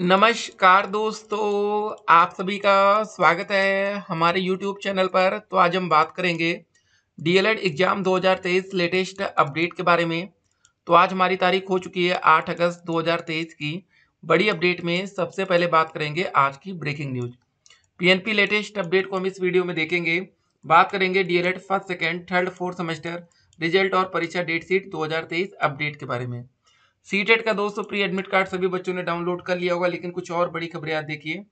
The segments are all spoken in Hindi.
नमस्कार दोस्तों आप सभी का स्वागत है हमारे YouTube चैनल पर तो आज हम बात करेंगे डीएलएड एग्ज़ाम 2023 लेटेस्ट अपडेट के बारे में तो आज हमारी तारीख हो चुकी है 8 अगस्त 2023 की बड़ी अपडेट में सबसे पहले बात करेंगे आज की breaking news PNP latest update को हम इस वीडियो में देखेंगे बात करेंगे DElEd first second third fourth semester result और परीक्षा डेट शीट दो अपडेट के बारे में सीटेट का दोस्तों प्री एडमिट कार्ड सभी बच्चों ने डाउनलोड कर लिया होगा लेकिन कुछ और बड़ी खबरें आप देखिए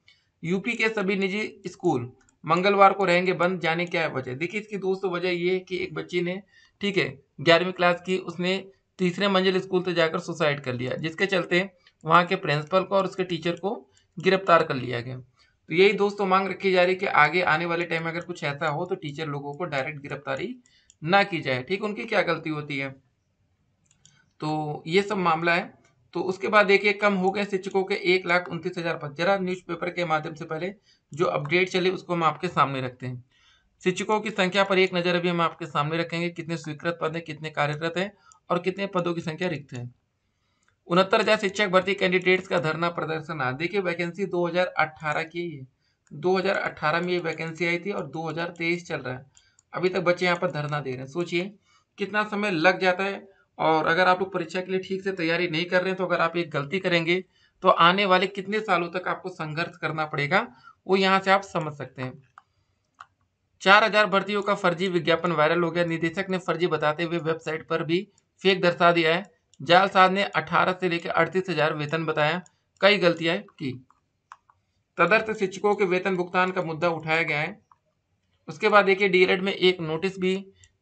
यूपी के सभी निजी स्कूल मंगलवार को रहेंगे बंद जाने क्या है वजह देखिए इसकी दोस्तों वजह ये है कि एक बच्ची ने ठीक है ग्यारहवीं क्लास की उसने तीसरे मंजिल स्कूल से जाकर सुसाइड कर लिया जिसके चलते वहाँ के प्रिंसिपल को और उसके टीचर को गिरफ्तार कर लिया गया तो यही दोस्तों मांग रखी जा रही है कि आगे आने वाले टाइम में अगर कुछ ऐसा हो तो टीचर लोगों को डायरेक्ट गिरफ्तारी ना की जाए ठीक उनकी क्या गलती होती है तो ये सब मामला है तो उसके बाद देखिए कम हो गए शिक्षकों के एक लाख उनतीस हजार पद जरा न्यूज़पेपर के माध्यम से पहले जो अपडेट चले उसको हम आपके सामने रखते हैं शिक्षकों की संख्या पर एक नज़र अभी हम आपके सामने रखेंगे कितने स्वीकृत पद हैं कितने कार्यरत हैं और कितने पदों की संख्या रिक्त है उनहत्तर हजार शिक्षक भर्ती कैंडिडेट्स का धरना प्रदर्शन आज हाँ, देखिए वैकेंसी 2018 की है 2018 में ये वैकेंसी आई थी और 2023 चल रहा है अभी तक बच्चे यहाँ पर धरना दे रहे हैं सोचिए कितना समय लग जाता है और अगर आप लोग परीक्षा के लिए ठीक से तैयारी नहीं कर रहे हैं तो अगर आप ये गलती करेंगे तो आने वाले कितने सालों तक आपको संघर्ष करना पड़ेगा वो यहाँ से आप समझ सकते हैं चार हजार भर्तियों का फर्जी विज्ञापन वायरल हो गया निदेशक ने फर्जी बताते हुए वेबसाइट पर भी फेक दर्शा दिया है जालसाज ने 18 से लेकर अड़तीस हजार वेतन बताया कई गलतियां की तदर्थ शिक्षकों के वेतन भुगतान का मुद्दा उठाया गया है उसके बाद देखिए डीएलएड में एक नोटिस भी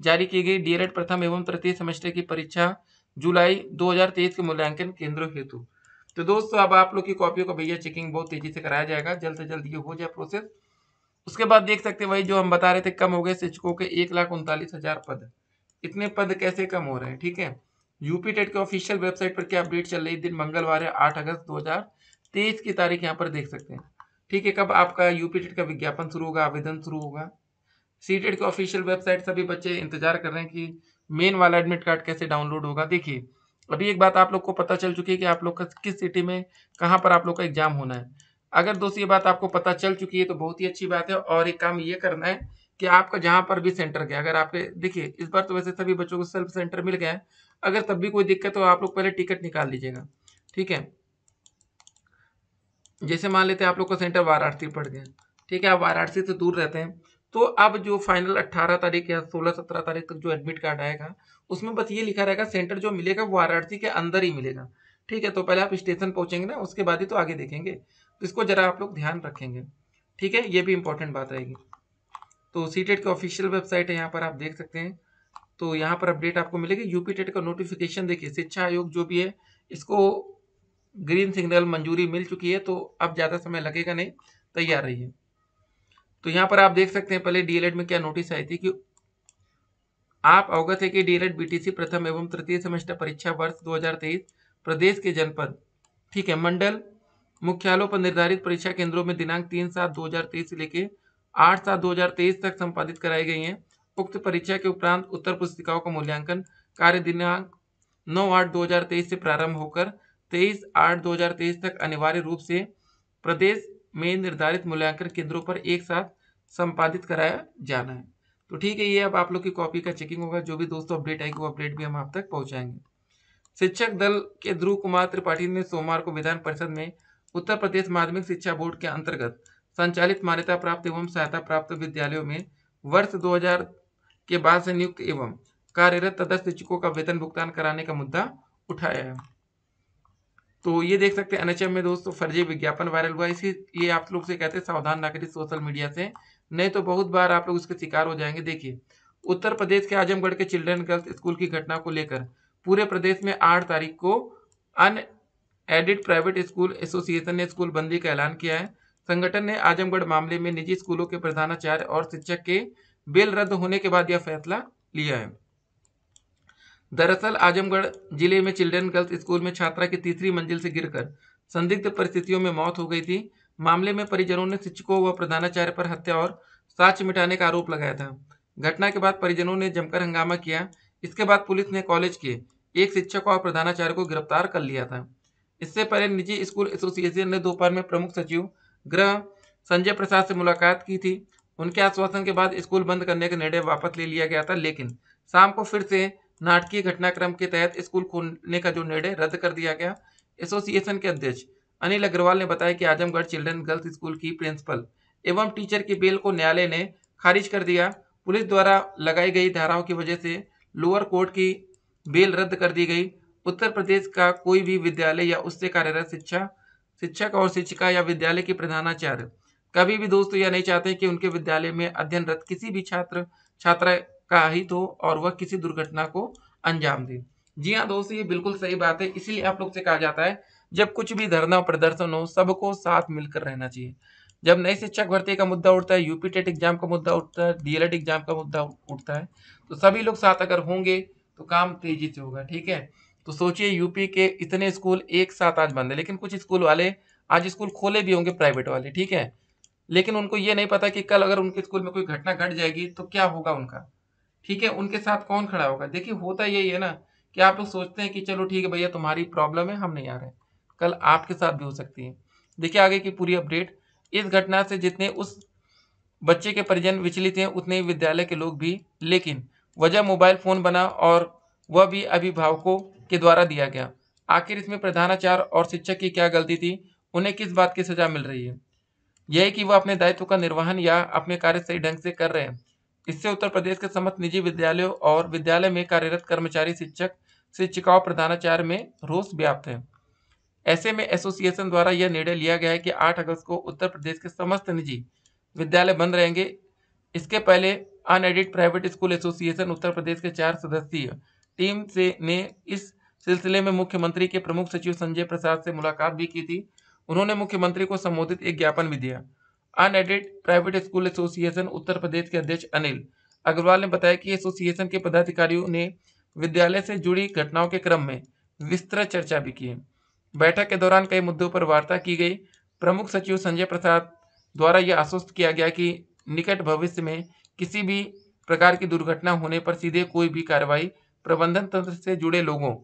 जारी की गई डी प्रथम एवं तृतीय सेमेस्टर की परीक्षा जुलाई 2023 के मूल्यांकन केंद्र हेतु तो दोस्तों अब आप लोग की कॉपियों का भैया चेकिंग बहुत तेजी से कराया जाएगा जल्द से जल्द ये हो जाए प्रोसेस उसके बाद देख सकते हैं भाई जो हम बता रहे थे कम हो गए शिक्षकों के एक लाख उनतालीस हजार पद इतने पद कैसे कम हो रहे हैं ठीक है यूपी टेट के ऑफिशियल वेबसाइट पर क्या अपडेट चल रही दिन मंगलवार है आठ अगस्त दो की तारीख यहाँ पर देख सकते हैं ठीक है कब आपका यूपी टेट का विज्ञापन शुरू होगा आवेदन शुरू होगा सीटेड के ऑफिशियल वेबसाइट सभी बच्चे इंतजार कर रहे हैं कि मेन वाला एडमिट कार्ड कैसे डाउनलोड होगा देखिए अभी एक बात आप लोग को पता चल चुकी है कि आप लोग का किस सिटी में कहाँ पर आप लोग का एग्जाम होना है अगर दोस्त ये बात आपको पता चल चुकी है तो बहुत ही अच्छी बात है और एक काम ये करना है कि आपका जहाँ पर भी सेंटर गया अगर आपके देखिए इस बार तो वैसे सभी बच्चों को सेल्फ सेंटर मिल गया है अगर तब भी कोई दिक्कत हो आप लोग पहले टिकट निकाल लीजिएगा ठीक है जैसे मान लेते हैं आप लोग का सेंटर वाराणसी पड़ गया ठीक है आप वाराणसी से दूर रहते हैं तो अब जो फाइनल 18 तारीख या 16 17 तारीख तक जो एडमिट कार्ड आएगा उसमें बस ये लिखा रहेगा सेंटर जो मिलेगा वो वाराणसी के अंदर ही मिलेगा ठीक है तो पहले आप स्टेशन पहुंचेंगे ना उसके बाद ही तो आगे देखेंगे तो इसको जरा आप लोग ध्यान रखेंगे ठीक है ये भी इंपॉर्टेंट बात रहेगी तो सी टेट e की ऑफिशियल वेबसाइट है यहाँ पर आप देख सकते हैं तो यहाँ पर अपडेट आपको मिलेगी यूपी टेट e का नोटिफिकेशन देखिए शिक्षा आयोग जो भी है इसको ग्रीन सिग्नल मंजूरी मिल चुकी है तो अब ज़्यादा समय लगेगा नहीं तैयार रहिए तो यहां पर आप देख सकते हैं पहले डीएलएड e में क्या नोटिस आई थी कि आप अवगत है कि डीएलएड बीटीसी e प्रथम एवं तृतीय सेमेस्टर परीक्षा वर्ष 2023 प्रदेश के जनपद ठीक है मंडल मुख्यालयों पर निर्धारित परीक्षा केंद्रों में दिनांक तीन सात दो से लेकर आठ सात दो तक संपादित कराई गई है उक्त परीक्षा के उपरांत उत्तर पुस्तिकाओं का मूल्यांकन कार्य दिनांक नौ आठ दो हजार तेईस से प्रारंभ होकर तेईस आठ दो हजार तेईस तक अनिवार्य रूप से प्रदेश में निर्धारित मूल्यांकन केंद्रों पर एक साथ संपादित कराया जाना है तो ठीक है ये अब आप लोग की कॉपी का चेकिंग होगा जो भी दोस्तों अपडेट आएगी वो अपडेट भी हम आप तक पहुंचाएंगे शिक्षक दल के ध्रुव कुमार त्रिपाठी ने सोमवार को विधान परिषद में उत्तर प्रदेश माध्यमिक शिक्षा बोर्ड के अंतर्गत संचालित मान्यता प्राप्त एवं सहायता प्राप्त विद्यालयों में वर्ष दो के बाद से नियुक्त एवं कार्यरत तथा शिक्षकों का वेतन भुगतान कराने का मुद्दा उठाया है तो ये देख सकते हैं एनएचएम में दोस्तों फर्जी विज्ञापन वायरल हुआ इसी ये आप लोग से कहते हैं सावधान ना करें सोशल मीडिया से नहीं तो बहुत बार आप लोग उसके शिकार हो जाएंगे देखिए उत्तर प्रदेश के आजमगढ़ के चिल्ड्रन गर्ल्स स्कूल की घटना को लेकर पूरे प्रदेश में आठ तारीख को unaided private school association ने स्कूल बंदी का ऐलान किया है संगठन ने आजमगढ़ मामले में निजी स्कूलों के प्रधानाचार्य और शिक्षक के बेल रद्द होने के बाद यह फैसला लिया है दरअसल आजमगढ़ जिले में चिल्ड्रेन गर्ल्स स्कूल में छात्रा की तीसरी मंजिल से गिरकर संदिग्ध परिस्थितियों में मौत हो गई थी मामले में परिजनों ने शिक्षकों व प्रधानाचार्य पर हत्या और साक्ष्य मिटाने का आरोप लगाया था घटना के बाद परिजनों ने जमकर हंगामा किया इसके बाद पुलिस ने कॉलेज के एक शिक्षक और प्रधानाचार्य को गिरफ्तार कर लिया था इससे पहले निजी स्कूल एसोसिएशन ने दोपहर में प्रमुख सचिव गृह संजय प्रसाद से मुलाकात की थी उनके आश्वासन के बाद स्कूल बंद करने का निर्णय वापस ले लिया गया था लेकिन शाम को फिर से नाटकीय घटनाक्रम के तहत स्कूल खोलने का जो निर्णय रद्द कर दिया गया एसोसिएशन के अध्यक्ष अनिल अग्रवाल ने बताया कि आजमगढ़ चिल्ड्रन गर्ल्स स्कूल की प्रिंसिपल एवं टीचर की बेल को न्यायालय ने खारिज कर दिया पुलिस द्वारा लगाई गई धाराओं की वजह से लोअर कोर्ट की बेल रद्द कर दी गई उत्तर प्रदेश का कोई भी विद्यालय या उससे कार्यरत शिक्षा शिक्षक और शिक्षिका या विद्यालय के प्रधानाचार्य कभी भी दोस्तों यह नहीं चाहते कि उनके विद्यालय में अध्ययनरत किसी भी छात्र छात्रा काहित हो तो और वह किसी दुर्घटना को अंजाम दे जी हाँ दोस्तों ये बिल्कुल सही बात है इसीलिए आप लोग से कहा जाता है जब कुछ भी धरना प्रदर्शन हो सबको साथ मिलकर रहना चाहिए जब नई शिक्षक भर्ती का मुद्दा उठता है यूपी टेट एग्जाम का मुद्दा उठता है डीएलएड एग्जाम का मुद्दा उठता है तो सभी लोग साथ अगर होंगे तो काम तेजी से होगा ठीक है तो सोचिए यूपी के इतने स्कूल एक साथ आज बंद है लेकिन कुछ स्कूल वाले आज स्कूल खोले भी होंगे प्राइवेट वाले ठीक है लेकिन उनको ये नहीं पता कि कल अगर उनके स्कूल में कोई घटना घट जाएगी तो क्या होगा उनका ठीक है उनके साथ कौन खड़ा होगा देखिए होता यही है ना कि आप लोग सोचते हैं कि चलो ठीक है भैया तुम्हारी प्रॉब्लम है हम नहीं आ रहे कल आपके साथ भी हो सकती है देखिए आगे की पूरी अपडेट इस घटना से जितने उस बच्चे के परिजन विचलित हैं उतने ही विद्यालय के लोग भी लेकिन वजह मोबाइल फ़ोन बना और वह भी अभिभावकों के द्वारा दिया गया आखिर इसमें प्रधानाचार्य और शिक्षक की क्या गलती थी उन्हें किस बात की सजा मिल रही है यह कि वह अपने दायित्व का निर्वहन या अपने कार्य सही ढंग से कर रहे हैं इससे उत्तर प्रदेश के समस्त निजी विद्यालयों और विद्यालय में कार्यरत कर्मचारी शिक्षक शिक्षिकाओं प्रधानाचार्य में रोष व्याप्त है ऐसे में एसोसिएशन द्वारा यह निर्णय लिया गया है कि 8 अगस्त को उत्तर प्रदेश के समस्त निजी विद्यालय बंद रहेंगे इसके पहले unaided private school association Uttar Pradesh के चार सदस्यीय टीम से ने इस सिलसिले में मुख्यमंत्री के प्रमुख सचिव संजय प्रसाद से मुलाकात भी की थी उन्होंने मुख्यमंत्री को संबोधित एक ज्ञापन भी दिया unaided private school association Uttar Pradesh के अध्यक्ष अनिल अग्रवाल ने बताया कि एसोसिएशन के पदाधिकारियों ने विद्यालय से जुड़ी घटनाओं के क्रम में विस्तृत चर्चा भी की बैठक के दौरान कई मुद्दों पर वार्ता की गई प्रमुख सचिव संजय प्रसाद द्वारा यह आश्वस्त किया गया कि निकट भविष्य में किसी भी प्रकार की दुर्घटना होने पर सीधे कोई भी कार्रवाई प्रबंधन तंत्र से जुड़े लोगों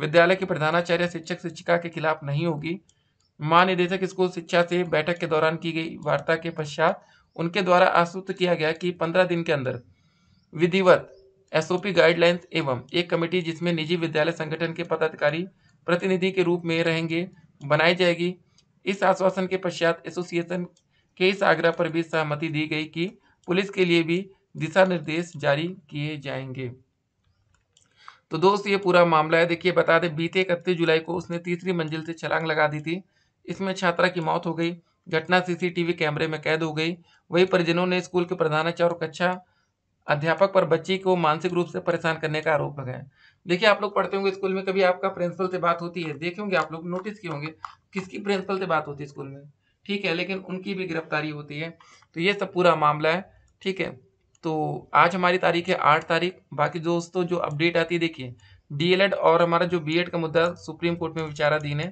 विद्यालय के प्रधानाचार्य शिक्षक शिक्षिका के खिलाफ नहीं होगी महानिदेशक निदेशक स्कूल शिक्षा से बैठक के दौरान की गई वार्ता के पश्चात उनके द्वारा आश्वस्त किया गया कि पंद्रह दिन के अंदर विधिवत एसओपी गाइडलाइंस एवं एक कमेटी जिसमें निजी विद्यालय संगठन के पदाधिकारी प्रतिनिधि के रूप में रहेंगे बनाई जाएगी इस आश्वासन के पश्चात एसोसिएशन के इस आग्रह पर भी सहमति दी गई कि पुलिस के लिए भी दिशा निर्देश जारी किए जाएंगे तो दोस्त ये पूरा मामला है देखिए बता दें बीते इकतीस जुलाई को उसने तीसरी मंजिल से छलांग लगा दी थी इसमें छात्रा की मौत हो गई घटना सीसीटीवी कैमरे में कैद हो गई वही परिजनों ने स्कूल के प्रधानाचार्य और कक्षा अध्यापक पर बच्ची को मानसिक रूप से परेशान करने का आरोप लगाया देखिए आप लोग पढ़ते होंगे स्कूल में कभी आपका प्रिंसिपल से बात होती है देखे होंगे आप लोग नोटिस किए होंगे किसकी प्रिंसिपल से बात होती है स्कूल में ठीक है लेकिन उनकी भी गिरफ्तारी होती है तो ये सब पूरा मामला है ठीक है तो आज हमारी तारीख है आठ तारीख बाकी दोस्तों जो अपडेट आती है देखिए डीएलएड और हमारा जो बीएड का मुद्दा सुप्रीम कोर्ट में विचाराधीन है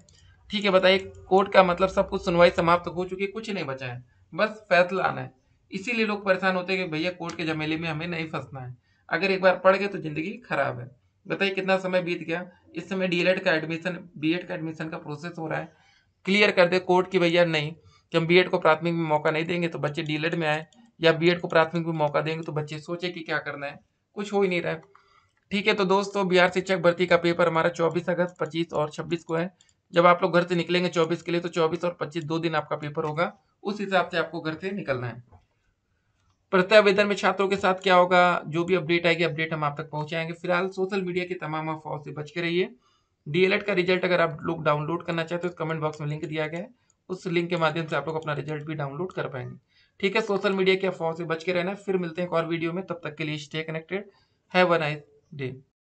ठीक है बताइए कोर्ट का मतलब सब कुछ सुनवाई समाप्त हो चुकी है कुछ नहीं बचा है बस फैसला आना है इसीलिए लोग परेशान होते हैं कि भैया कोर्ट के झमेले में हमें नहीं फंसना है अगर एक बार पढ़ गए तो जिंदगी खराब है बताइए कितना समय बीत गया इस समय डीएलएड का एडमिशन बीएड का एडमिशन का प्रोसेस हो रहा है क्लियर कर दे कोर्ट की भैया नहीं कि हम बीएड को प्राथमिक में मौका नहीं देंगे तो बच्चे डीएलएड में आए या बीएड को प्राथमिक में मौका देंगे तो बच्चे सोचे कि क्या करना है कुछ हो ही नहीं रहा है ठीक है तो दोस्तों बिहार शिक्षक भर्ती का पेपर हमारा 24 अगस्त 25 और 26 को है जब आप लोग घर से निकलेंगे चौबीस के लिए तो चौबीस और पच्चीस दो दिन आपका पेपर होगा उस हिसाब से आपको घर से निकलना है प्रत्यावेदन में छात्रों के साथ क्या होगा जो भी अपडेट आएगी अपडेट हम आप तक पहुंचाएंगे फिलहाल सोशल मीडिया के तमाम अफवाहों से बच के रहिए डीएलएड e का रिजल्ट अगर आप लोग डाउनलोड करना चाहते हो तो कमेंट बॉक्स में लिंक दिया गया है उस लिंक के माध्यम से आप लोग अपना रिजल्ट भी डाउनलोड कर पाएंगे ठीक है सोशल मीडिया के अफवाहों से बच के रहना फिर मिलते हैं एक और वीडियो में तब तक के लिए stay connected have a nice day